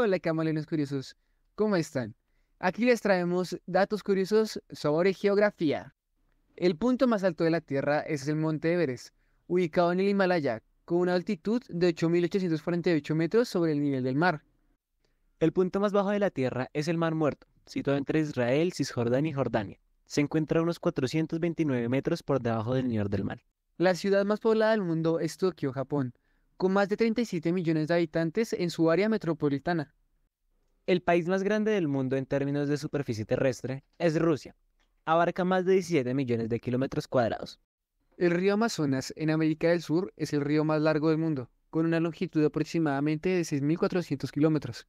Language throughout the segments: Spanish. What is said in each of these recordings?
Hola camaleones curiosos, ¿cómo están? Aquí les traemos datos curiosos sobre geografía. El punto más alto de la Tierra es el Monte Everest, ubicado en el Himalaya, con una altitud de 8.848 metros sobre el nivel del mar. El punto más bajo de la Tierra es el Mar Muerto, situado entre Israel, Cisjordania y Jordania. Se encuentra a unos 429 metros por debajo del nivel del mar. La ciudad más poblada del mundo es Tokio, Japón, con más de 37 millones de habitantes en su área metropolitana. El país más grande del mundo en términos de superficie terrestre es Rusia. Abarca más de 17 millones de kilómetros cuadrados. El río Amazonas en América del Sur es el río más largo del mundo, con una longitud aproximadamente de 6.400 kilómetros.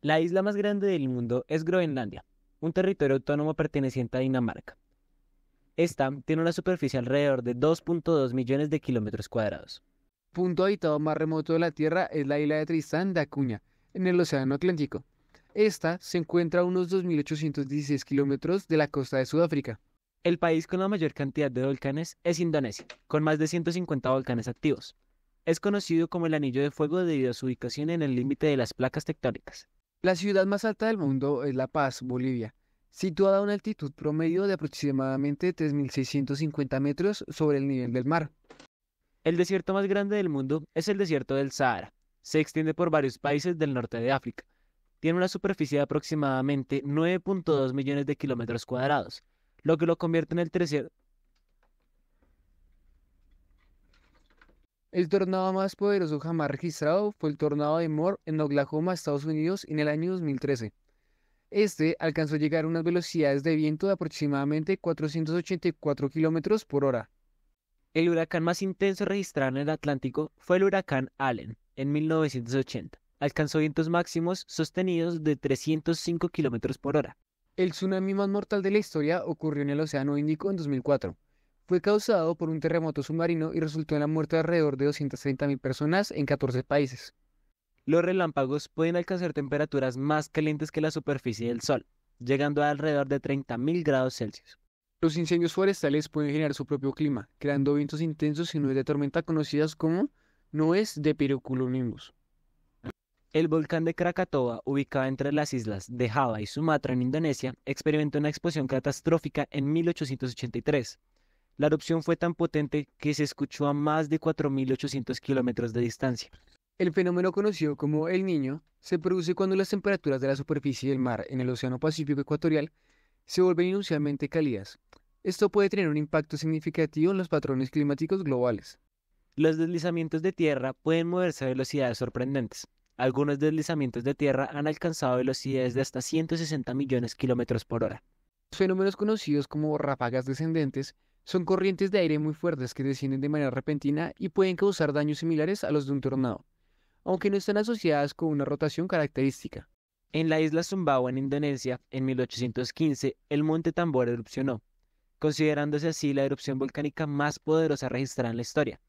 La isla más grande del mundo es Groenlandia, un territorio autónomo perteneciente a Dinamarca. Esta tiene una superficie alrededor de 2.2 millones de kilómetros cuadrados punto habitado más remoto de la Tierra es la isla de Tristán de Acuña, en el Océano Atlántico. Esta se encuentra a unos 2.816 kilómetros de la costa de Sudáfrica. El país con la mayor cantidad de volcanes es Indonesia, con más de 150 volcanes activos. Es conocido como el Anillo de Fuego debido a su ubicación en el límite de las placas tectónicas. La ciudad más alta del mundo es La Paz, Bolivia, situada a una altitud promedio de aproximadamente 3.650 metros sobre el nivel del mar. El desierto más grande del mundo es el desierto del Sahara. Se extiende por varios países del norte de África. Tiene una superficie de aproximadamente 9.2 millones de kilómetros cuadrados, lo que lo convierte en el tercer... El tornado más poderoso jamás registrado fue el tornado de Moore en Oklahoma, Estados Unidos, en el año 2013. Este alcanzó a llegar a unas velocidades de viento de aproximadamente 484 kilómetros por hora. El huracán más intenso registrado en el Atlántico fue el huracán Allen en 1980. Alcanzó vientos máximos sostenidos de 305 km por hora. El tsunami más mortal de la historia ocurrió en el Océano Índico en 2004. Fue causado por un terremoto submarino y resultó en la muerte de alrededor de 230.000 personas en 14 países. Los relámpagos pueden alcanzar temperaturas más calientes que la superficie del Sol, llegando a alrededor de 30.000 grados Celsius. Los incendios forestales pueden generar su propio clima, creando vientos intensos y nubes de tormenta conocidas como nubes de piroculonimbus. El volcán de Krakatoa, ubicado entre las islas de Java y Sumatra en Indonesia, experimentó una explosión catastrófica en 1883. La erupción fue tan potente que se escuchó a más de 4.800 kilómetros de distancia. El fenómeno conocido como El Niño se produce cuando las temperaturas de la superficie del mar en el Océano Pacífico Ecuatorial se vuelven inusualmente cálidas. Esto puede tener un impacto significativo en los patrones climáticos globales. Los deslizamientos de tierra pueden moverse a velocidades sorprendentes. Algunos deslizamientos de tierra han alcanzado velocidades de hasta 160 millones de kilómetros por hora. fenómenos conocidos como ráfagas descendentes son corrientes de aire muy fuertes que descienden de manera repentina y pueden causar daños similares a los de un tornado, aunque no están asociadas con una rotación característica. En la isla Sumbawa, en Indonesia, en 1815, el monte Tambor erupcionó, considerándose así la erupción volcánica más poderosa registrada en la historia.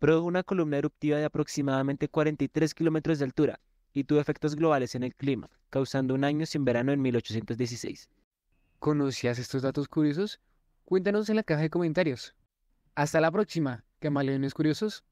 Produjo una columna eruptiva de aproximadamente 43 kilómetros de altura y tuvo efectos globales en el clima, causando un año sin verano en 1816. ¿Conocías estos datos curiosos? Cuéntanos en la caja de comentarios. Hasta la próxima, camaleones curiosos.